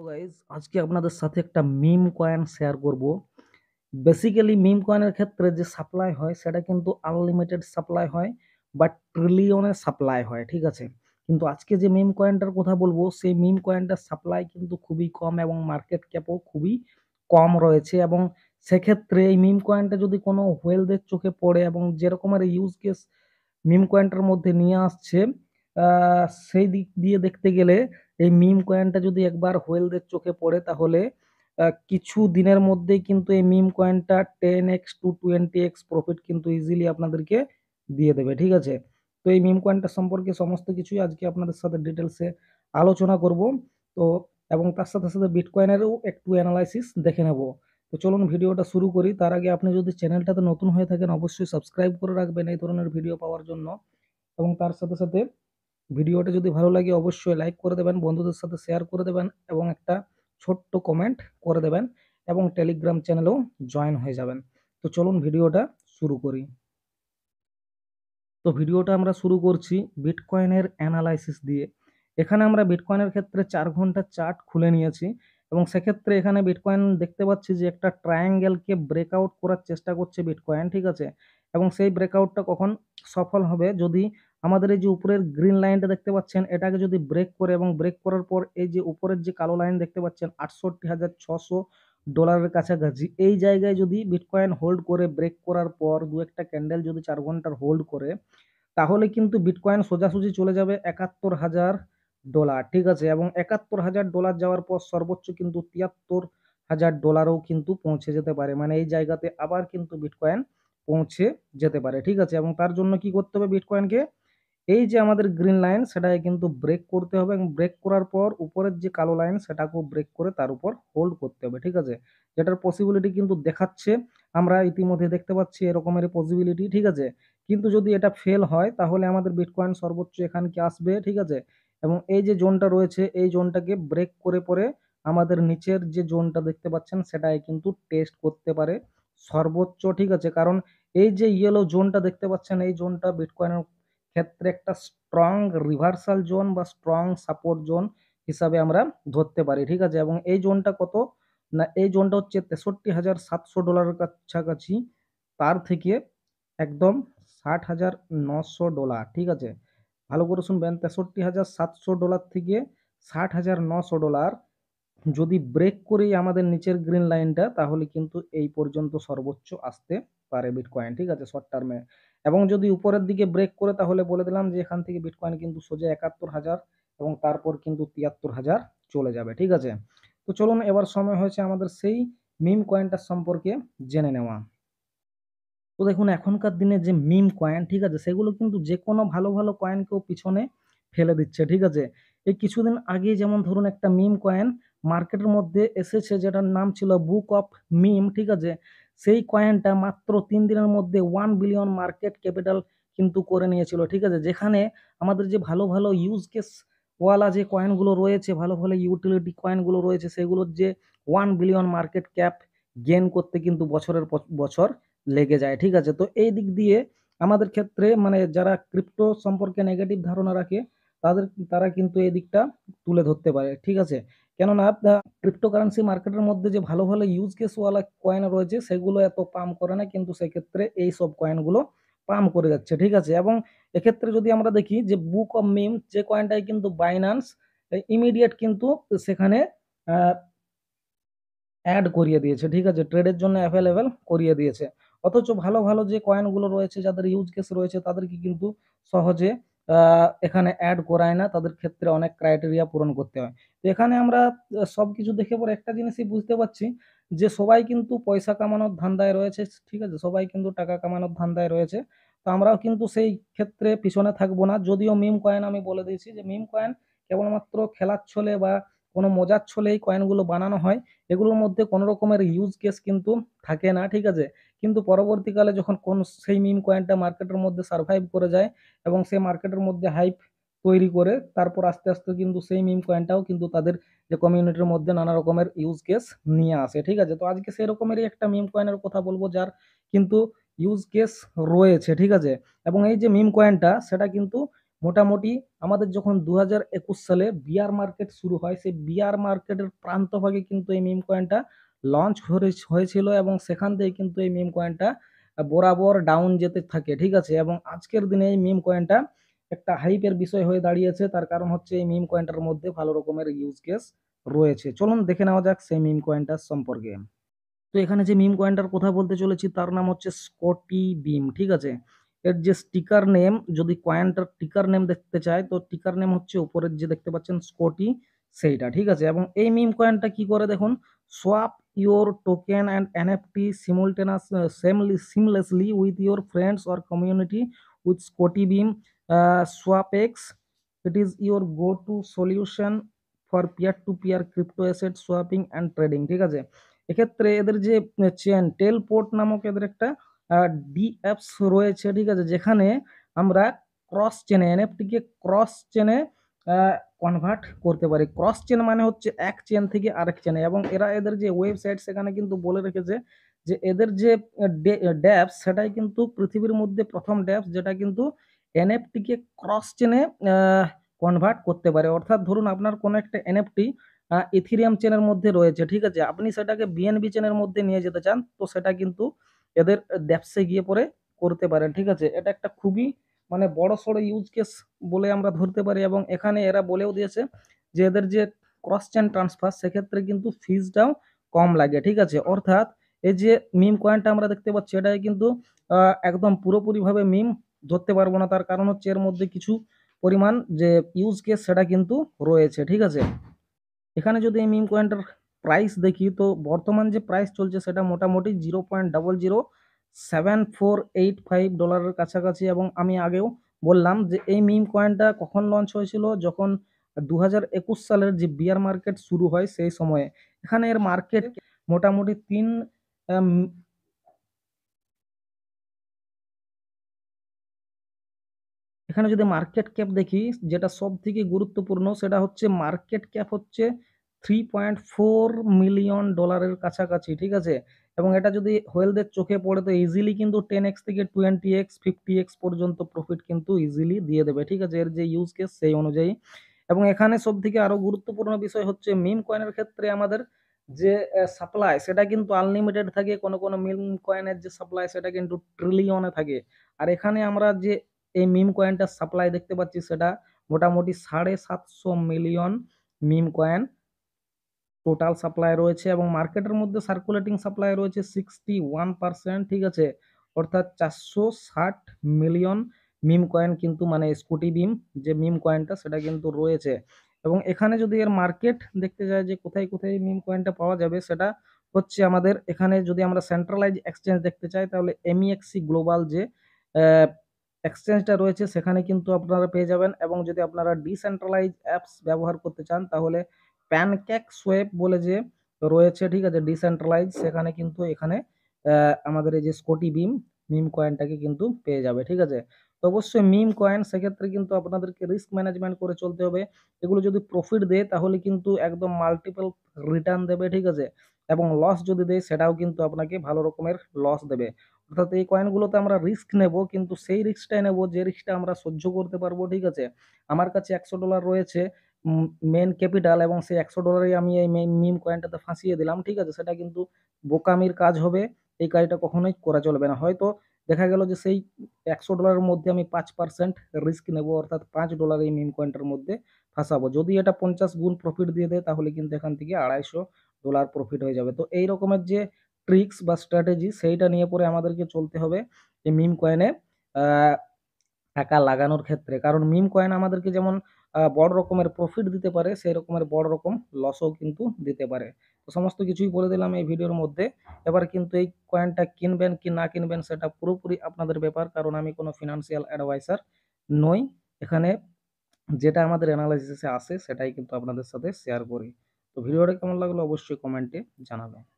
তো গাইজ আজকে আপনাদের সাথে একটা মিম কয়েন শেয়ার করব বেসিক্যালি মিম কয়েনের ক্ষেত্রে যে সাপ্লাই হয় সেটা কিন্তু আনলিমিটেড সাপ্লাই হয় বা ট্রিলিয়নে সাপ্লাই হয় ঠিক আছে কিন্তু আজকে যে মিম কয়েনটার কথা বলবো সেই মিম কয়েনটার সাপ্লাই কিন্তু খুবই কম এবং মার্কেট ক্যাপও খুবই কম রয়েছে এবং সেক্ষেত্রে এই মিম কয়েনটা যদি কোনো হোয়েলদের চোখে পড়ে এবং যে রকমের ইউজ কেস মিম কয়েনটার মধ্যে নিয়ে আসছে সেই দিক দিয়ে দেখতে গেলে এই মিম কয়েনটা যদি একবার হোয়েলদের চোখে পড়ে তাহলে কিছু দিনের মধ্যে কিন্তু এই মিম কয়েনটা ten x two twenty x profit কিন্তু ইজিলি আপনাদেরকে দিয়ে দেবে ঠিক আছে তো এই মিম কয়েনটা সম্পর্কে সমস্ত কিছুই আজকে আপনাদের সাথে ডিটেলসে আলোচনা করব তো এবং তার সাথে সাথে বিটকয়েনেরও একটু অ্যানালাইসিস দেখে নেব তো চলুন ভিডিওটা শুরু করি তার আগে আপনি যদি চ্যানেলটাতে নতুন হয়ে থাকেন অবশ্যই সাবস্ক্রাইব করে রাখবেন এই ধরনের ভিডিও পাওয়ার জন্য এবং তার সাথে সাথে ভিডিওটা যদি ভালো লাগে অবশ্যই লাইক করে দেবেন বন্ধুদের সাথে শেয়ার করে দেবেন এবং একটা ছোট্ট কমেন্ট করে দেবেন এবং টেলিগ্রাম চ্যানেলেও জয়েন হয়ে যাবেন তো চলুন ভিডিওটা শুরু করি তো ভিডিওটা আমরা শুরু করছি বিটকয়েনের অ্যানালাইসিস দিয়ে এখানে আমরা বিটকয়েনের ক্ষেত্রে চার ঘন্টা চার্ট খুলে নিয়েছি এবং সেক্ষেত্রে এখানে বিটকয়েন দেখতে পাচ্ছি যে একটা ট্রায়াঙ্গেলকে ব্রেকআউট করার চেষ্টা করছে বিটকয়েন ঠিক আছে এবং সেই ব্রেকআউটটা কখন সফল হবে যদি আমাদের এই যে উপরের গ্রিন লাইনটা দেখতে পাচ্ছেন এটাকে যদি ব্রেক করে এবং ব্রেক করার পর এই যে উপরের যে কালো লাইন দেখতে পাচ্ছেন আটষট্টি হাজার ছশো ডলারের কাছাকাছি এই জায়গায় যদি বিটকয়েন হোল্ড করে ব্রেক করার পর দু একটা ক্যান্ডেল যদি চার ঘন্টার হোল্ড করে তাহলে কিন্তু বিটকয়েন সোজাসুজি চলে যাবে একাত্তর হাজার ডলার ঠিক আছে এবং একাত্তর হাজার ডলার যাওয়ার পর সর্বোচ্চ কিন্তু তিয়াত্তর হাজার ডলারও কিন্তু পৌঁছে যেতে পারে মানে এই জায়গাতে আবার কিন্তু বিটকয়েন পৌঁছে যেতে পারে ঠিক আছে এবং তার জন্য কি করতে হবে বিটকয়েনকে এই যে আমাদের গ্রিন লাইন সেটাকে কিন্তু ব্রেক করতে হবে এবং ব্রেক করার পর উপরের যে কালো লাইন সেটাকেও ব্রেক করে তার উপর হোল্ড করতে হবে ঠিক আছে যেটার পসিবিলিটি কিন্তু দেখাচ্ছে আমরা ইতিমধ্যে দেখতে পাচ্ছি এরকমের পসিবিলিটি ঠিক আছে কিন্তু যদি এটা ফেল হয় তাহলে আমাদের বিটকয়েন সর্বোচ্চ এখানকে আসবে ঠিক আছে এবং এই যে জোনটা রয়েছে এই জোনটাকে ব্রেক করে পরে আমাদের নিচের যে জোনটা দেখতে পাচ্ছেন সেটাই কিন্তু টেস্ট করতে পারে সর্বোচ্চ ঠিক আছে কারণ এই যে ইয়েলো জোনটা দেখতে পাচ্ছেন এই জোনটা বিটকয়েনের ক্ষেত্রে একটা স্ট্রং রিভার্সাল জোন বা স্ট্রং সাপোর্ট জোন হিসাবে আমরা ধরতে পারি ঠিক আছে এবং এই জোনটা কত না এই জোনটা হচ্ছে তেষট্টি হাজার সাতশো ডলারের কাছাকাছি তার থেকে একদম ষাট হাজার নশো ডলার ঠিক আছে ভালো করে শুনবেন তেষট্টি হাজার সাতশো ডলার থেকে ষাট হাজার নশো ডলার যদি ব্রেক করেই আমাদের নিচের গ্রিন লাইনটা তাহলে কিন্তু এই পর্যন্ত সর্বোচ্চ আসতে পারে বিটকয়েন ঠিক আছে শর্ট টার্মে এবং যদি উপরের দিকে ব্রেক করে তাহলে বলে দিলাম যে এখান থেকে বিটকয়েন কিন্তু সোজা একাত্তর হাজার এবং তারপর কিন্তু তিয়াত্তর হাজার চলে যাবে ঠিক আছে তো চলুন এবার সময় হয়েছে আমাদের সেই মিম কয়েনটার সম্পর্কে জেনে নেওয়া তো দেখুন এখনকার দিনে যে মিম কয়েন ঠিক আছে সেগুলো কিন্তু যে কোনো ভালো ভালো কয়েনকেও পিছনে ফেলে দিচ্ছে ঠিক আছে এই কিছুদিন আগে যেমন ধরুন একটা মিম কয়েন মার্কেটের মধ্যে এসেছে যেটার নাম ছিল বুক অফ মিম ঠিক আছে সেই কয়েনটা মাত্র তিন দিনের মধ্যে ওয়ান বিলিয়ন মার্কেট ক্যাপিটাল কিন্তু করে নিয়েছিল ঠিক আছে যেখানে আমাদের যে ভালো ভালো ইউজ কেস ওয়ালা যে কয়েনগুলো রয়েছে ভালো ভালো ইউটিলিটি কয়েনগুলো রয়েছে সেগুলোর যে one billion market cap gain করতে কিন্তু বছরের বছর লেগে যায় ঠিক আছে তো এই দিক দিয়ে আমাদের ক্ষেত্রে মানে যারা ক্রিপ্টো সম্পর্কে নেগেটিভ ধারণা রাখে তাদের তারা কিন্তু এই দিকটা তুলে ধরতে পারে ঠিক আছে কেননা ক্রিপ্টোকারেন্সি মার্কেটের মধ্যে যে ভালো ভালো ইউজ কেসওয়ালা কয়েন রয়েছে সেগুলো এত পাম করে না কিন্তু সেক্ষেত্রে এই সব কয়েনগুলো পাম করে যাচ্ছে ঠিক আছে এবং এক্ষেত্রে যদি আমরা দেখি যে বুক অফ মিম যে কয়েনটাই কিন্তু বাইনান্স ইমিডিয়েট কিন্তু সেখানে অ্যাড করিয়ে দিয়েছে ঠিক আছে ট্রেডের জন্য অ্যাভেলেবেল করিয়ে দিয়েছে অথচ ভালো ভালো যে কয়েনগুলো রয়েছে যাদের ইউজ কেস রয়েছে তাদেরকে কিন্তু সহজে এখানে অ্যাড করায় না তাদের ক্ষেত্রে অনেক ক্রাইটেরিয়া পূরণ করতে হয় তো এখানে আমরা সব কিছু দেখে পরে একটা জিনিসই বুঝতে পারছি যে সবাই কিন্তু পয়সা কামানোর ধান্দায় রয়েছে ঠিক আছে সবাই কিন্তু টাকা কামানোর ধান্দায় রয়েছে তো আমরাও কিন্তু সেই ক্ষেত্রে পিছনে থাকবো না যদিও মিম কয়েন আমি বলে দিয়েছি যে মিম কয়েন কেবলমাত্র খেলার ছলে বা কোনো মজার ছলে এই কয়েনগুলো বানানো হয় এগুলোর মধ্যে কোনো রকমের ইউজ কেস কিন্তু থাকে না ঠিক আছে কিন্তু পরবর্তীকালে যখন কোন সেই মিম কয়েনটা মার্কেটের মধ্যে সার্ভাইভ করে যায় এবং সেই মার্কেটের মধ্যে হাইপ তৈরি করে তারপর আস্তে আস্তে কিন্তু সেই মিম কয়েনটাও কিন্তু তাদের যে কমিউনিটির মধ্যে নানা রকমের ইউজ কেস নিয়ে আসে ঠিক আছে তো আজকে সেই রকমেরই একটা মিম কয়েনের কথা বলবো যার কিন্তু ইউজ কেস রয়েছে ঠিক আছে এবং এই যে মিম কয়েনটা সেটা কিন্তু মোটামুটি আমাদের যখন দু সালে বিয়ার মার্কেট শুরু হয় সেই বিয়ার মার্কেটের প্রান্তভাগে কিন্তু এই মিম কয়েনটা লঞ্চ হয়েছিল এবং সেখান থেকে কিন্তু এই মিম কয়েনটা বরাবর ডাউন যেতে থাকে ঠিক আছে এবং আজকের দিনে এই মিম কয়েনটা একটা হাইপের বিষয় হয়ে দাঁড়িয়েছে তার কারণ হচ্ছে এই মিম কয়েনটার মধ্যে ভালো রকমের ইউজ কেস রয়েছে চলুন দেখে নেওয়া যাক সেই মিম কয়েনটার সম্পর্কে তো এখানে যে মিম কয়েনটার কথা বলতে চলেছি তার নাম হচ্ছে স্কটি বিম ঠিক আছে এর যে স্টিকার নেম যদি কয়েনটার টিকার নেম দেখতে চায় তো টিকার নেম হচ্ছে উপরের যে দেখতে পাচ্ছেন স্কোটি সেইটা ঠিক আছে এবং এই মিম কয়েনটা কি করে দেখুন swap your token and NFT simultaneous seamly seamlessly with your friends or community with Scotty beam Swapex it is your go to solution for peer to peer crypto asset swapping and trading ঠিক আছে এক্ষেত্রে এদের যে chain টেল port নামক এদের একটা D apps রয়েছে ঠিক আছে যেখানে আমরা ক্রস চেনে এনএফটিকে ক্রস চেনে কনভার্ট করতে পারি ক্রস চেন মানে হচ্ছে এক চেন থেকে আরেক চেনে এবং এরা এদের যে ওয়েবসাইট সেখানে কিন্তু বলে রেখেছে যে এদের যে ড্যাপস সেটাই কিন্তু পৃথিবীর মধ্যে প্রথম ড্যাপস যেটা কিন্তু এনএফটিকে ক্রস চেনে কনভার্ট করতে পারে অর্থাৎ ধরুন আপনার কোনো একটা এনএফটি ইথিরিয়াম চেনের মধ্যে রয়েছে ঠিক আছে আপনি সেটাকে বিএনবি চেনের মধ্যে নিয়ে যেতে চান তো সেটা কিন্তু এদের ড্যাপসে গিয়ে পরে করতে পারেন ঠিক আছে এটা একটা খুবই মানে বড় সড়ো ইউজ কেস বলে আমরা ধরতে পারি এবং এখানে এরা বলেও দিয়েছে যে এদের যে ক্রস চেন ট্রান্সফার সেক্ষেত্রে কিন্তু ফিজটাও কম লাগে ঠিক আছে অর্থাৎ এই যে মিম কয়েনটা আমরা দেখতে পাচ্ছি এটাই কিন্তু একদম পুরোপুরিভাবে মিম ধরতে পারবো না তার কারণ হচ্ছে এর মধ্যে কিছু পরিমাণ যে ইউজ কেস সেটা কিন্তু রয়েছে ঠিক আছে এখানে যদি এই মিম কয়েনটার প্রাইস দেখি তো বর্তমান যে প্রাইস চলছে সেটা মোটামুটি zero point double zero seven four eight five ডলারের কাছাকাছি এবং আমি আগেও বললাম যে এই মিম কয়েনটা কখন লঞ্চ হয়েছিল যখন দু সালের যে বিয়ার মার্কেট শুরু হয় সেই সময়ে এখানে এর মার্কেট মোটামুটি তিন এখানে যদি মার্কেট ক্যাপ দেখি যেটা সব থেকে গুরুত্বপূর্ণ সেটা হচ্ছে মার্কেট ক্যাপ হচ্ছে থ্রি পয়েন্ট ফোর মিলিয়ন ডলারের কাছাকাছি ঠিক আছে এবং এটা যদি হোয়েলদের চোখে পড়ে তো ইজিলি কিন্তু টেন এক্স থেকে টোয়েন্টি এক্স ফিফটি এক্স পর্যন্ত প্রফিট কিন্তু ইজিলি দিয়ে দেবে ঠিক আছে এর যে ইউজ কেস সেই অনুযায়ী এবং এখানে সব থেকে আরও গুরুত্বপূর্ণ বিষয় হচ্ছে মিম কয়েনের ক্ষেত্রে আমাদের যে সাপ্লাই সেটা কিন্তু আনলিমিটেড থাকে কোনো কোনো মিম কয়েনের যে সাপ্লাই সেটা কিন্তু ট্রিলিয়নে থাকে আর এখানে আমরা যে এই মিম কয়েনটার সাপ্লাই দেখতে পাচ্ছি সেটা মোটামুটি সাড়ে সাতশো million meme coin total supply রয়েছে এবং মার্কেটের মধ্যে সার্কুলেটিং সাপ্লাই রয়েছে সিক্সটি ওয়ান পার্সেন্ট ঠিক আছে অর্থাৎ চারশো ষাট মিলিয়ন মিম কয়েন কিন্তু মানে স্কুটি বিম যে মিম কয়েনটা সেটা কিন্তু রয়েছে এবং এখানে যদি এর মার্কেট দেখতে যায় যে কোথায় কোথায় মিম কয়েনটা পাওয়া যাবে সেটা হচ্ছে আমাদের এখানে যদি আমরা সেন্ট্রালাইজ এক্সচেঞ্জ দেখতে চাই তাহলে এমইএক্সি গ্লোবাল e যে এক্সচেঞ্জটা রয়েছে সেখানে কিন্তু আপনারা পেয়ে যাবেন এবং যদি আপনারা ডিসেন্ট্রালাইজ অ্যাপস ব্যবহার করতে চান তাহলে প্যানকেক সোয়েব বলে যে রয়েছে ঠিক আছে ডিসেন্ট্রালাইজ সেখানে কিন্তু এখানে আমাদের এই যে স্কোটি বিম মিম কয়েনটাকে কিন্তু পেয়ে যাবে ঠিক আছে তো অবশ্যই মিম কয়েন সেক্ষেত্রে কিন্তু আপনাদেরকে রিস্ক ম্যানেজমেন্ট করে চলতে হবে এগুলো যদি প্রফিট দেয় তাহলে কিন্তু একদম মাল্টিপল রিটার্ন দেবে ঠিক আছে এবং লস যদি দেয় সেটাও কিন্তু আপনাকে ভালো রকমের লস দেবে অর্থাৎ এই কয়েনগুলোতে আমরা রিস্ক নেব কিন্তু সেই রিস্কটাই নেব যে রিস্কটা আমরা সহ্য করতে পারবো ঠিক আছে আমার কাছে একশো ডলার রয়েছে মেন ক্যাপিটাল এবং সেই একশো ডলারে আমি এই মিম কয়েনটাতে ফাঁসিয়ে দিলাম ঠিক আছে সেটা কিন্তু বোকামির কাজ হবে এই কাজটা কখনোই করা চলবে না হয়তো দেখা গেল যে সেই একশো ডলারের মধ্যে আমি পাঁচ পার্সেন্ট রিস্ক নেব অর্থাৎ পাঁচ ডলার এই মিম কয়েনটার মধ্যে ফাঁসাবো যদি এটা পঞ্চাশ গুণ প্রফিট দিয়ে দেয় তাহলে কিন্তু এখান থেকে আড়াইশো ডলার প্রফিট হয়ে যাবে তো এই রকমের যে ট্রিক্স বা স্ট্র্যাটেজি সেইটা নিয়ে পরে আমাদেরকে চলতে হবে এই মিম কয়েনে টাকা লাগানোর ক্ষেত্রে কারণ মিম কয়েন আমাদেরকে যেমন বড় রকমের প্রফিট দিতে পারে সেই রকমের বড় রকম লসও কিন্তু দিতে পারে তো সমস্ত কিছুই বলে দিলাম এই ভিডিওর মধ্যে এবার কিন্তু এই কয়েনটা কিনবেন কি না কিনবেন সেটা পুরোপুরি আপনাদের ব্যাপার কারণ আমি কোনো ফিনান্সিয়াল অ্যাডভাইসার নই এখানে যেটা আমাদের অ্যানালাইসিসে আসে সেটাই কিন্তু আপনাদের সাথে শেয়ার করি তো ভিডিওটা কেমন লাগলো অবশ্যই কমেন্টে জানাবেন